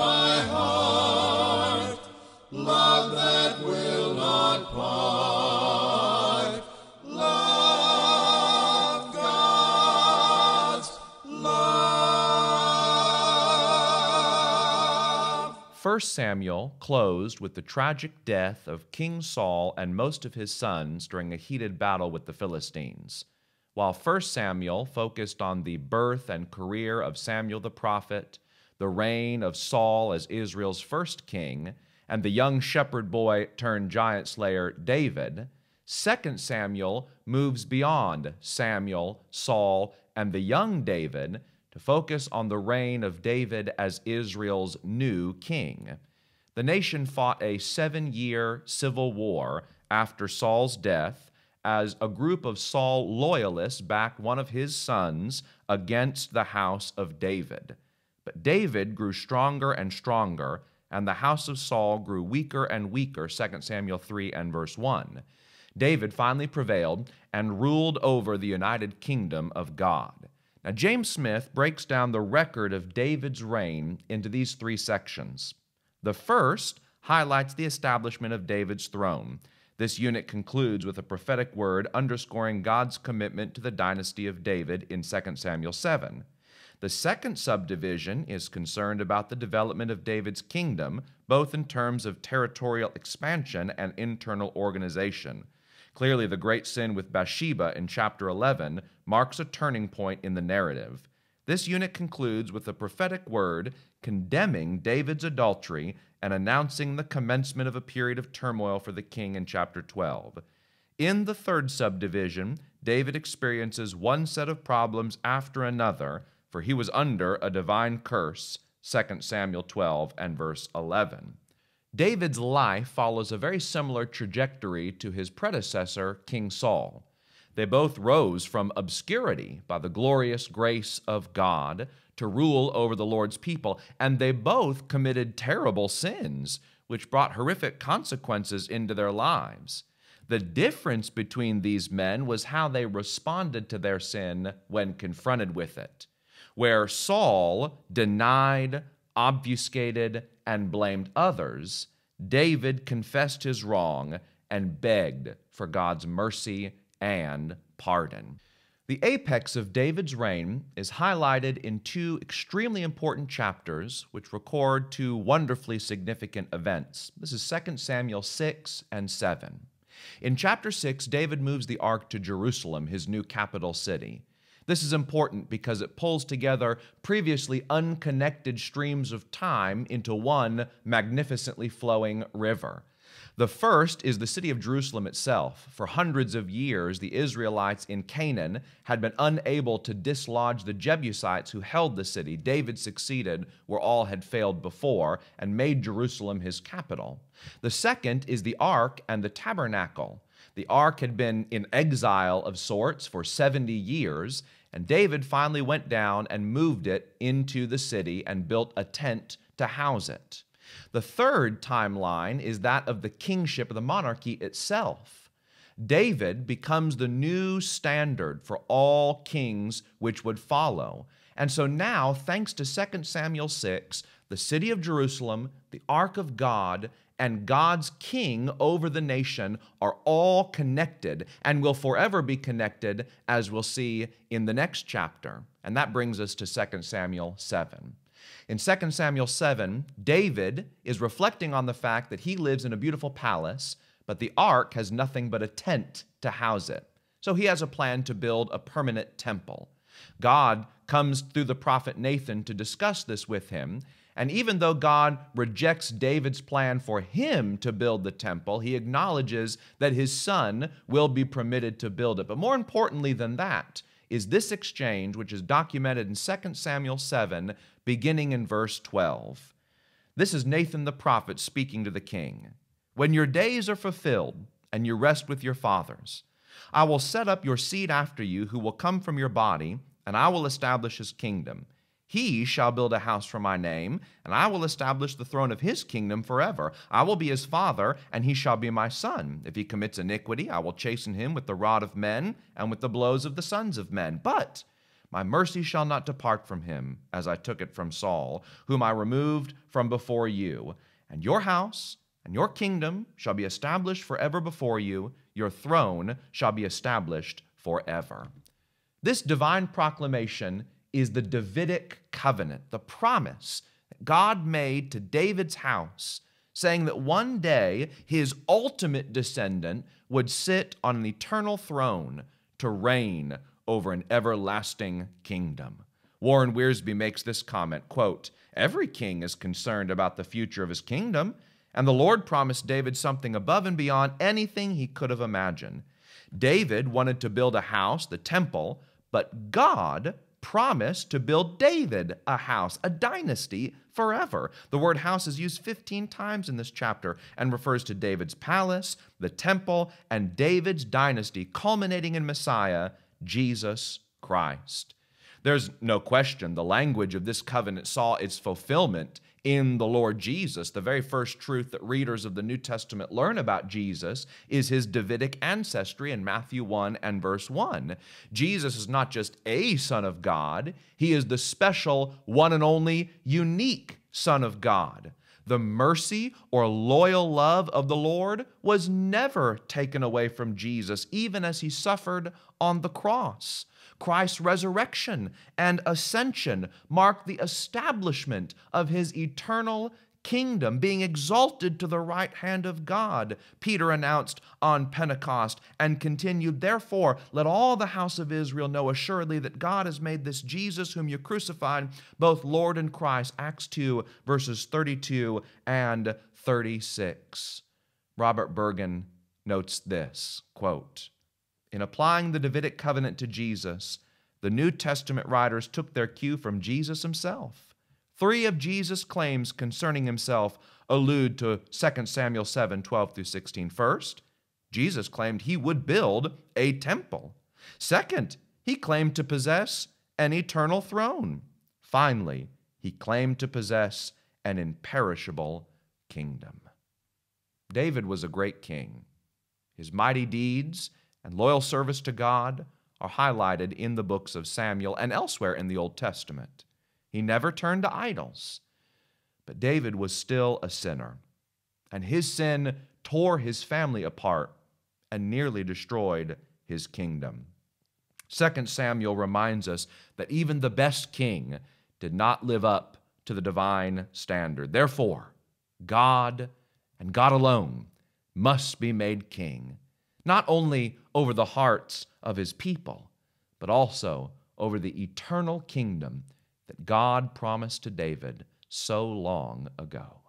my heart, love that will not part. Love, God's love. Samuel closed with the tragic death of King Saul and most of his sons during a heated battle with the Philistines. While 1 Samuel focused on the birth and career of Samuel the prophet, the reign of Saul as Israel's first king, and the young shepherd boy turned giant slayer David, 2 Samuel moves beyond Samuel, Saul, and the young David to focus on the reign of David as Israel's new king. The nation fought a seven year civil war after Saul's death as a group of Saul loyalists backed one of his sons against the house of David. But David grew stronger and stronger, and the house of Saul grew weaker and weaker, 2 Samuel 3 and verse 1. David finally prevailed and ruled over the United Kingdom of God. Now, James Smith breaks down the record of David's reign into these three sections. The first highlights the establishment of David's throne. This unit concludes with a prophetic word underscoring God's commitment to the dynasty of David in 2 Samuel 7. The second subdivision is concerned about the development of David's kingdom, both in terms of territorial expansion and internal organization. Clearly, the great sin with Bathsheba in chapter 11 marks a turning point in the narrative. This unit concludes with a prophetic word condemning David's adultery and announcing the commencement of a period of turmoil for the king in chapter 12. In the third subdivision, David experiences one set of problems after another for he was under a divine curse. 2 Samuel 12 and verse 11. David's life follows a very similar trajectory to his predecessor, King Saul. They both rose from obscurity by the glorious grace of God to rule over the Lord's people, and they both committed terrible sins, which brought horrific consequences into their lives. The difference between these men was how they responded to their sin when confronted with it where Saul denied, obfuscated, and blamed others, David confessed his wrong and begged for God's mercy and pardon. The apex of David's reign is highlighted in two extremely important chapters which record two wonderfully significant events. This is 2 Samuel 6 and 7. In chapter 6, David moves the ark to Jerusalem, his new capital city. This is important because it pulls together previously unconnected streams of time into one magnificently flowing river. The first is the city of Jerusalem itself. For hundreds of years, the Israelites in Canaan had been unable to dislodge the Jebusites who held the city. David succeeded where all had failed before and made Jerusalem his capital. The second is the ark and the tabernacle. The ark had been in exile of sorts for 70 years and David finally went down and moved it into the city and built a tent to house it. The third timeline is that of the kingship of the monarchy itself. David becomes the new standard for all kings which would follow. And so now, thanks to 2 Samuel 6, the city of Jerusalem, the ark of God, and God's king over the nation are all connected and will forever be connected, as we'll see in the next chapter. And that brings us to 2 Samuel 7. In 2 Samuel 7, David is reflecting on the fact that he lives in a beautiful palace, but the ark has nothing but a tent to house it. So he has a plan to build a permanent temple. God comes through the prophet Nathan to discuss this with him, and even though God rejects David's plan for him to build the temple, he acknowledges that his son will be permitted to build it. But more importantly than that is this exchange, which is documented in 2 Samuel 7, beginning in verse 12. This is Nathan the prophet speaking to the king. When your days are fulfilled and you rest with your fathers, I will set up your seed after you who will come from your body, and I will establish his kingdom. He shall build a house for my name, and I will establish the throne of his kingdom forever. I will be his father, and he shall be my son. If he commits iniquity, I will chasten him with the rod of men and with the blows of the sons of men. But my mercy shall not depart from him, as I took it from Saul, whom I removed from before you. And your house and your kingdom shall be established forever before you, your throne shall be established forever. This divine proclamation is the Davidic covenant, the promise that God made to David's house, saying that one day his ultimate descendant would sit on an eternal throne to reign over an everlasting kingdom. Warren Wearsby makes this comment, quote, "Every king is concerned about the future of his kingdom, and the Lord promised David something above and beyond anything he could have imagined. David wanted to build a house, the temple, but God promised to build David a house, a dynasty forever. The word house is used 15 times in this chapter and refers to David's palace, the temple, and David's dynasty, culminating in Messiah, Jesus Christ. There's no question the language of this covenant saw its fulfillment in the Lord Jesus. The very first truth that readers of the New Testament learn about Jesus is his Davidic ancestry in Matthew 1 and verse 1. Jesus is not just a Son of God, he is the special, one and only, unique Son of God. The mercy or loyal love of the Lord was never taken away from Jesus, even as he suffered on the cross. Christ's resurrection and ascension mark the establishment of his eternal kingdom, being exalted to the right hand of God, Peter announced on Pentecost and continued, Therefore, let all the house of Israel know assuredly that God has made this Jesus, whom you crucified, both Lord and Christ. Acts 2, verses 32 and 36. Robert Bergen notes this quote, In applying the Davidic covenant to Jesus, the New Testament writers took their cue from Jesus himself Three of Jesus' claims concerning himself allude to 2 Samuel 7 12 through 16. First, Jesus claimed he would build a temple. Second, he claimed to possess an eternal throne. Finally, he claimed to possess an imperishable kingdom. David was a great king. His mighty deeds and loyal service to God are highlighted in the books of Samuel and elsewhere in the Old Testament. He never turned to idols. But David was still a sinner, and his sin tore his family apart and nearly destroyed his kingdom. 2 Samuel reminds us that even the best king did not live up to the divine standard. Therefore, God and God alone must be made king, not only over the hearts of his people, but also over the eternal kingdom that God promised to David so long ago.